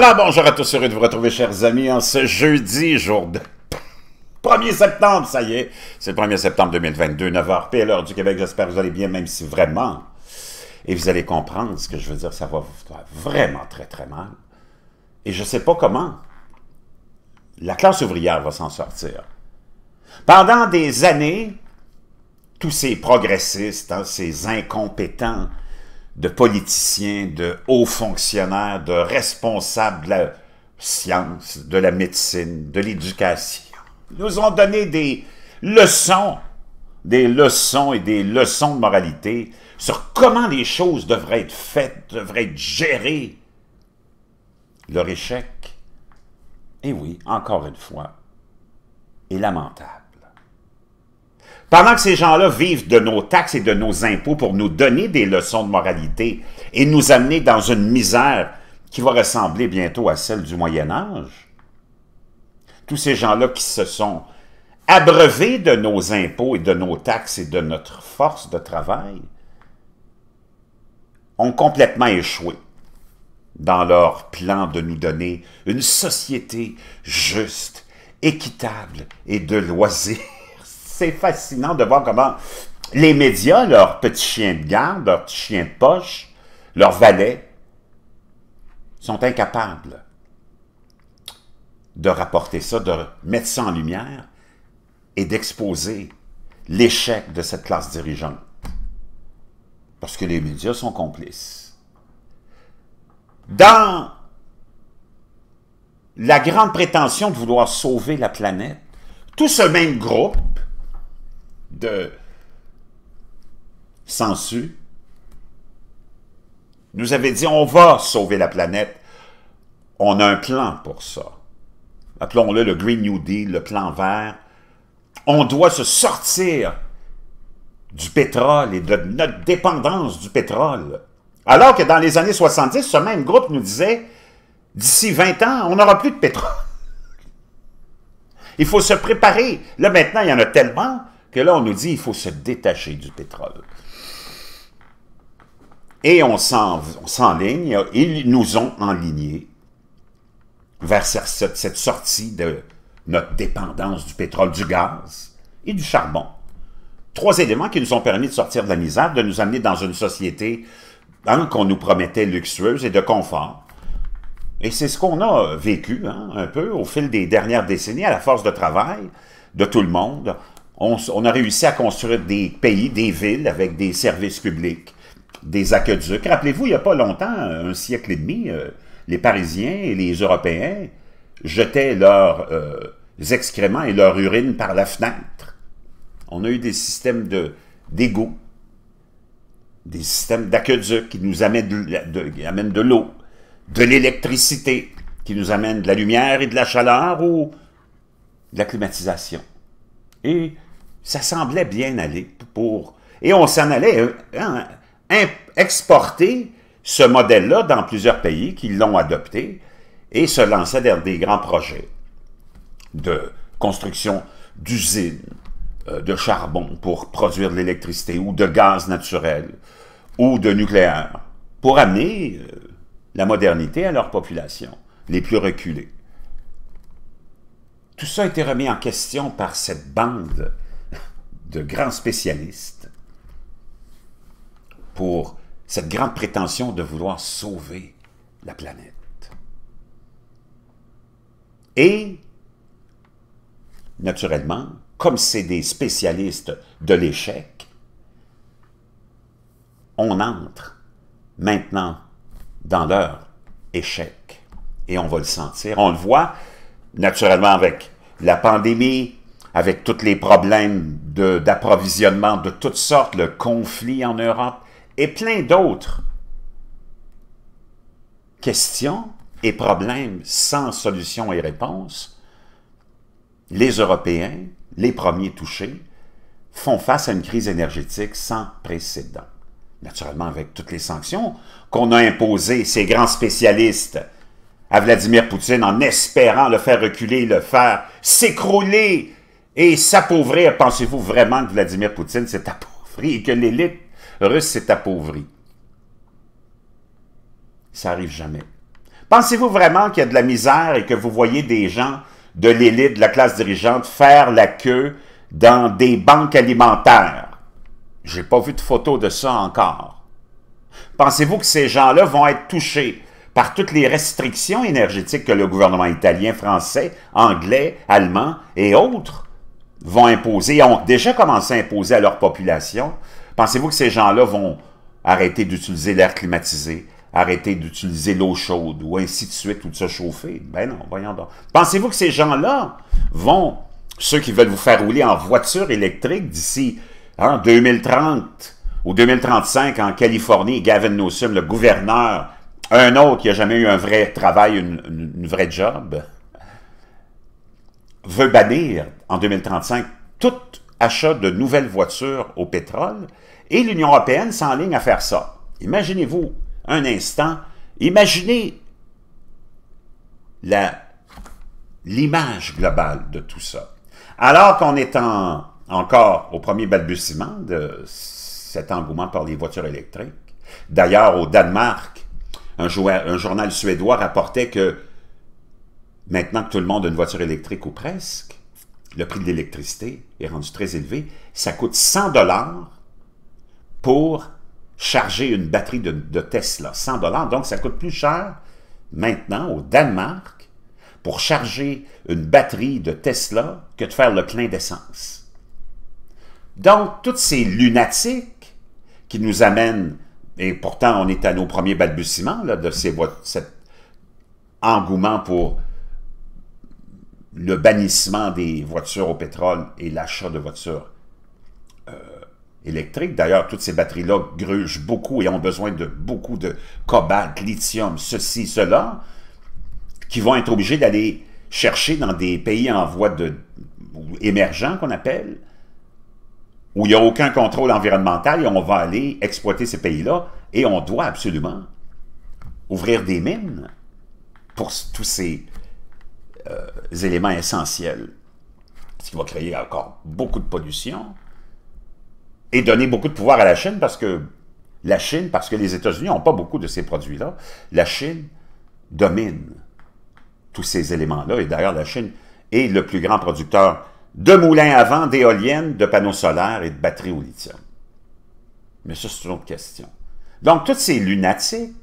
Alors bonjour à tous, heureux de vous retrouver chers amis en ce jeudi, jour de 1er septembre, ça y est, c'est le 1er septembre 2022, 9h P heure du Québec, j'espère que vous allez bien, même si vraiment, et vous allez comprendre ce que je veux dire, ça va vous faire vraiment très très mal, et je ne sais pas comment la classe ouvrière va s'en sortir. Pendant des années, tous ces progressistes, hein, ces incompétents, de politiciens, de hauts fonctionnaires, de responsables de la science, de la médecine, de l'éducation. Ils nous ont donné des leçons, des leçons et des leçons de moralité sur comment les choses devraient être faites, devraient être gérées. Leur échec, et eh oui, encore une fois, est lamentable. Pendant que ces gens-là vivent de nos taxes et de nos impôts pour nous donner des leçons de moralité et nous amener dans une misère qui va ressembler bientôt à celle du Moyen Âge, tous ces gens-là qui se sont abreuvés de nos impôts et de nos taxes et de notre force de travail, ont complètement échoué dans leur plan de nous donner une société juste, équitable et de loisirs c'est fascinant de voir comment les médias, leurs petits chiens de garde, leurs petits chiens de poche, leurs valets, sont incapables de rapporter ça, de mettre ça en lumière et d'exposer l'échec de cette classe dirigeante. Parce que les médias sont complices. Dans la grande prétention de vouloir sauver la planète, tout ce même groupe de sensu nous avait dit on va sauver la planète. On a un plan pour ça. Appelons-le le Green New Deal, le plan vert. On doit se sortir du pétrole et de notre dépendance du pétrole. Alors que dans les années 70, ce même groupe nous disait d'ici 20 ans, on n'aura plus de pétrole. Il faut se préparer. Là, maintenant, il y en a tellement que là, on nous dit qu'il faut se détacher du pétrole. Et on s'enligne, ils nous ont enlignés vers cette, sortie de notre dépendance du pétrole, du gaz et du charbon. Trois éléments qui nous ont permis de sortir de la misère, de nous amener dans une société hein, qu'on nous promettait luxueuse et de confort. Et c'est ce qu'on a vécu hein, un peu au fil des dernières décennies à la force de travail de tout le monde on, a réussi à construire des pays, des villes avec des services publics, des aqueducs. Rappelez-vous, il n'y a pas longtemps, un siècle et demi, euh, les Parisiens et les Européens jetaient leurs euh, excréments et leurs urines par la fenêtre. On a eu des systèmes d'égouts, des systèmes d'aqueducs qui nous amènent de l'eau, de, l'électricité qui nous amène de la lumière et de la chaleur ou de la climatisation. Et ça semblait bien aller pour... Et on s'en allait euh, hein, exporter ce modèle-là dans plusieurs pays qui l'ont adopté et se lançaient vers des grands projets de construction d'usines, euh, de charbon pour produire de l'électricité ou de gaz naturel ou de nucléaire pour amener euh, la modernité à leur population, les plus reculées. Tout ça a été remis en question par cette bande de grands spécialistes pour cette grande prétention de vouloir sauver la planète. Et, naturellement, comme c'est des spécialistes de l'échec, on entre maintenant dans leur échec. Et on va le sentir. On le voit naturellement avec la pandémie, avec tous les problèmes d'approvisionnement de, toutes sortes, le conflit en Europe et plein d'autres questions et problèmes sans solution et réponse, les Européens, les premiers touchés, font face à une crise énergétique sans précédent. Naturellement, avec toutes les sanctions qu'on a imposées, ces grands spécialistes, à Vladimir Poutine en espérant le faire reculer, le faire s'écrouler et s'appauvrir, pensez-vous vraiment que Vladimir Poutine s'est appauvri et que l'élite russe s'est appauvrie? Ça arrive jamais. Pensez-vous vraiment qu'il y a de la misère et que vous voyez des gens de l'élite, de la classe dirigeante, faire la queue dans des banques alimentaires? n'ai pas vu de photo de ça encore. Pensez-vous que ces gens-là vont être touchés par toutes les restrictions énergétiques que le gouvernement italien, français, anglais, allemand et autres vont imposer, ont déjà commencé à imposer à leur population, pensez-vous que ces gens-là vont arrêter d'utiliser l'air climatisé, arrêter d'utiliser l'eau chaude ou ainsi de suite ou de se chauffer? Ben non, voyons donc. Pensez-vous que ces gens-là vont, ceux qui veulent vous faire rouler en voiture électrique d'ici 2030 hein, ou 2035 en Californie, Gavin Newsom, le gouverneur, un autre qui n'a jamais eu un vrai travail, une, vrai une vraie job, veut bannir en 2035 tout achat de nouvelles voitures au pétrole et l'Union européenne s'enligne à faire ça. Imaginez-vous un instant, imaginez l'image globale de tout ça. Alors qu'on est encore au premier balbutiement de cet engouement par les voitures électriques, d'ailleurs au Danemark, un journal suédois rapportait que Maintenant que tout le monde a une voiture électrique ou presque, le prix de l'électricité est rendu très élevé. Ça coûte 100 dollars pour charger une batterie de, Tesla. 100 dollars, donc ça coûte plus cher maintenant au Danemark pour charger une batterie de Tesla que de faire le clin d'essence. Donc, toutes ces lunatiques qui nous amènent, et pourtant on est à nos premiers balbutiements de ces, cet engouement pour le bannissement des voitures au pétrole et l'achat de voitures euh, électriques. D'ailleurs, toutes ces batteries-là grugent beaucoup et ont besoin de beaucoup de cobalt, lithium, ceci, cela, qui vont être obligés d'aller chercher dans des pays en voie de émergents qu'on appelle, où il n'y a aucun contrôle environnemental et on va aller exploiter ces pays-là et on doit absolument ouvrir des mines pour tous ces, euh, éléments essentiels, ce qui va créer encore beaucoup de pollution et donner beaucoup de pouvoir à la Chine parce que la Chine, parce que les États-Unis n'ont pas beaucoup de ces produits-là, la Chine domine tous ces éléments-là. Et d'ailleurs, la Chine est le plus grand producteur de moulins à vent, d'éoliennes, de panneaux solaires et de batteries au lithium. Mais ça, c'est une autre question. Donc, toutes ces lunatiques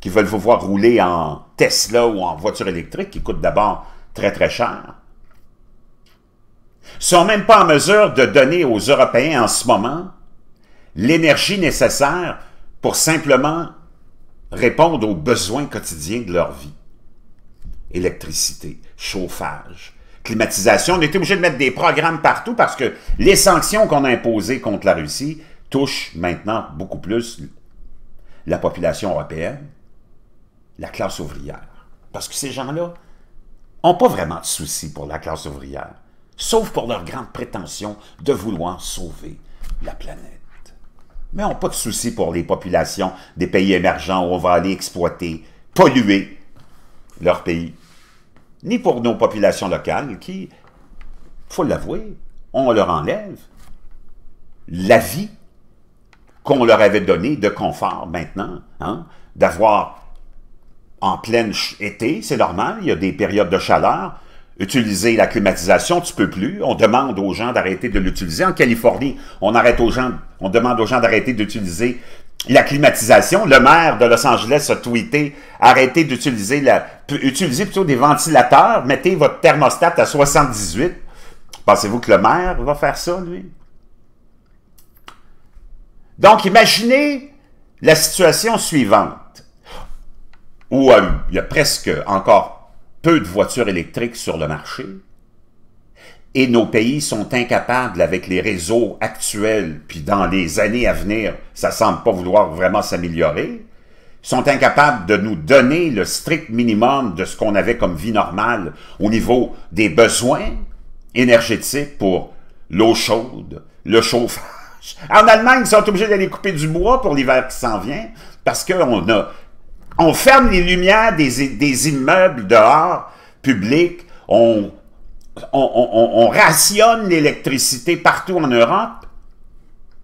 qui veulent vous voir rouler en Tesla ou en voiture électrique, qui coûte d'abord très très cher, sont même pas en mesure de donner aux Européens en ce moment l'énergie nécessaire pour simplement répondre aux besoins quotidiens de leur vie. Électricité, chauffage, climatisation. On était obligé de mettre des programmes partout parce que les sanctions qu'on a imposées contre la Russie touchent maintenant beaucoup plus la population européenne la classe ouvrière. Parce que ces gens-là n'ont pas vraiment de souci pour la classe ouvrière, sauf pour leur grande prétention de vouloir sauver la planète. Mais n'ont pas de souci pour les populations des pays émergents où on va aller exploiter, polluer leur pays. Ni pour nos populations locales qui, faut l'avouer, on leur enlève la vie qu'on leur avait donnée de confort maintenant, hein, d'avoir en plein été, c'est normal, il y a des périodes de chaleur. Utiliser la climatisation, tu peux plus. On demande aux gens d'arrêter de l'utiliser. En Californie, on arrête aux gens, on demande aux gens d'arrêter d'utiliser la climatisation. Le maire de Los Angeles a tweeté arrêtez d'utiliser la, utilisez plutôt des ventilateurs. Mettez votre thermostat à 78. Pensez-vous que le maire va faire ça, lui? Donc, imaginez la situation suivante où il y a presque encore peu de voitures électriques sur le marché, et nos pays sont incapables avec les réseaux actuels, puis dans les années à venir, ça semble pas vouloir vraiment s'améliorer, sont incapables de nous donner le strict minimum de ce qu'on avait comme vie normale au niveau des besoins énergétiques pour l'eau chaude, le chauffage. En Allemagne, ils sont obligés d'aller couper du bois pour l'hiver qui s'en vient parce qu'on a on ferme les lumières des, immeubles dehors, publics, on, rationne l'électricité partout en Europe.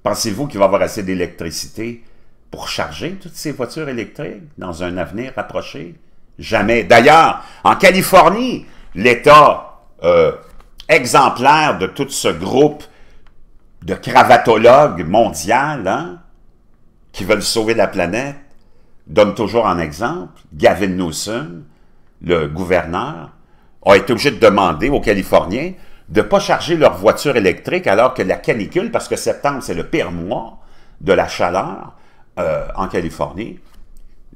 Pensez-vous qu'il va y avoir assez d'électricité pour charger toutes ces voitures électriques dans un avenir rapproché? Jamais. D'ailleurs, en Californie, l'État euh, exemplaire de tout ce groupe de cravatologues mondial hein, qui veulent sauver la planète, donne toujours un exemple, Gavin Newsom, le gouverneur, a été obligé de demander aux Californiens de ne pas charger leur voiture électrique alors que la canicule, parce que septembre, c'est le pire mois de la chaleur euh, en Californie,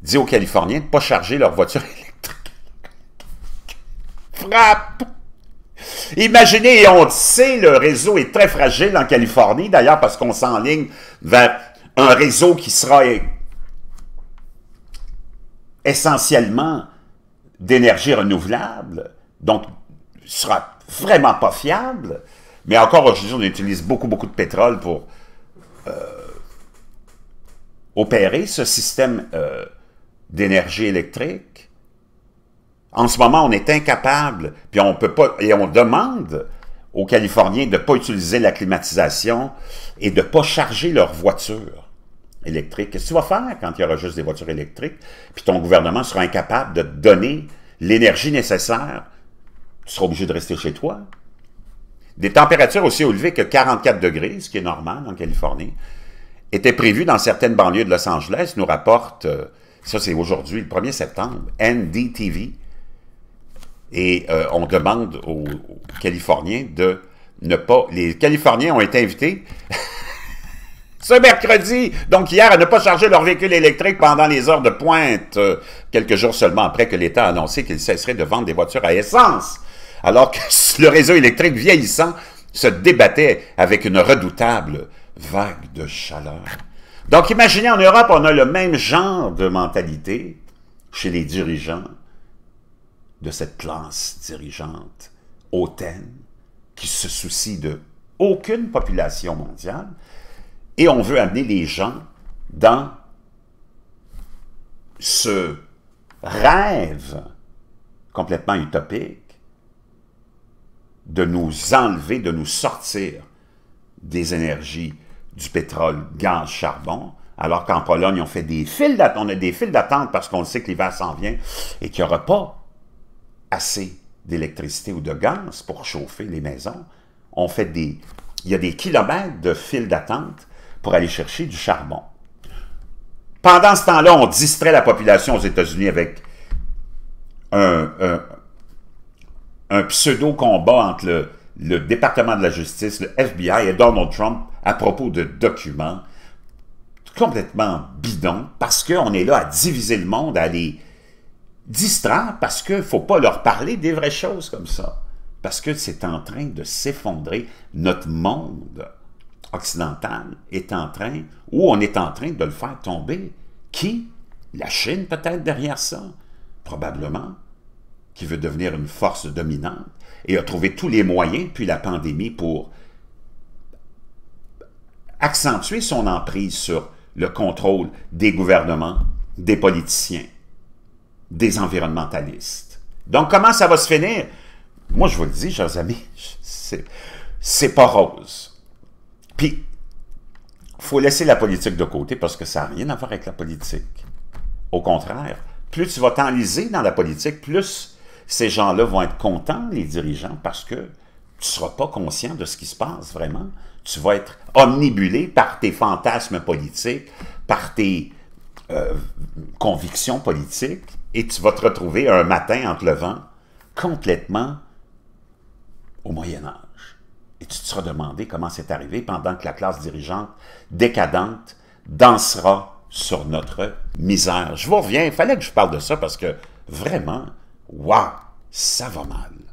dit aux Californiens de ne pas charger leur voiture électrique. Frappe! Imaginez, et on le sait, le réseau est très fragile en Californie, d'ailleurs, parce qu'on s'enligne vers un réseau qui sera essentiellement d'énergie renouvelable, donc sera vraiment pas fiable. Mais encore aujourd'hui, on utilise beaucoup, beaucoup de pétrole pour euh, opérer ce système euh, d'énergie électrique. En ce moment, on est incapable, puis on peut pas, et on demande aux Californiens de ne pas utiliser la climatisation et de ne pas charger leur voiture électrique. Qu'est-ce que tu vas faire quand il y aura juste des voitures électriques? Puis ton gouvernement sera incapable de te donner l'énergie nécessaire. Tu seras obligé de rester chez toi. Des températures aussi élevées que 44 degrés, ce qui est normal en Californie, étaient prévues dans certaines banlieues de Los Angeles, nous rapporte, euh, ça c'est aujourd'hui, le 1er septembre, NDTV. Et euh, on demande aux Californiens de ne pas... Les Californiens ont été invités ce mercredi, donc hier, à ne pas charger leur véhicule électrique pendant les heures de pointe, euh, quelques jours seulement après que l'État a annoncé qu'il cesserait de vendre des voitures à essence, alors que le réseau électrique vieillissant se débattait avec une redoutable vague de chaleur. Donc imaginez, en Europe, on a le même genre de mentalité chez les dirigeants de cette classe dirigeante hautaine qui se soucie de aucune population mondiale, et on veut amener les gens dans ce rêve complètement utopique de nous enlever, de nous sortir des énergies du pétrole, gaz, charbon, alors qu'en Pologne, on fait des files on a des files d'attente parce qu'on sait que l'hiver s'en vient et qu'il n'y aura pas assez d'électricité ou de gaz pour chauffer les maisons. On fait des... Il y a des kilomètres de files d'attente pour aller chercher du charbon. Pendant ce temps-là, on distrait la population aux États-Unis avec un, pseudo-combat entre le, le, département de la justice, le FBI et Donald Trump à propos de documents complètement bidons parce qu'on est là à diviser le monde, à les distraire parce qu'il ne faut pas leur parler des vraies choses comme ça. Parce que c'est en train de s'effondrer notre monde occidentale est en train, ou on est en train de le faire tomber. Qui? La Chine peut-être derrière ça? Probablement. Qui veut devenir une force dominante et a trouvé tous les moyens, puis la pandémie, pour accentuer son emprise sur le contrôle des gouvernements, des politiciens, des environnementalistes. Donc, comment ça va se finir? Moi, je vous le dis, chers amis, c'est pas rose. Puis, faut laisser la politique de côté parce que ça n'a rien à voir avec la politique. Au contraire, plus tu vas t'enliser dans la politique, plus ces gens-là vont être contents, les dirigeants, parce que tu ne seras pas conscient de ce qui se passe vraiment. Tu vas être omnibulé par tes fantasmes politiques, par tes euh, convictions politiques, et tu vas te retrouver un matin en te levant complètement au Moyen Âge. Et tu te seras demandé comment c'est arrivé pendant que la classe dirigeante décadente dansera sur notre misère. Je vous reviens, il fallait que je parle de ça parce que vraiment, waouh, ça va mal.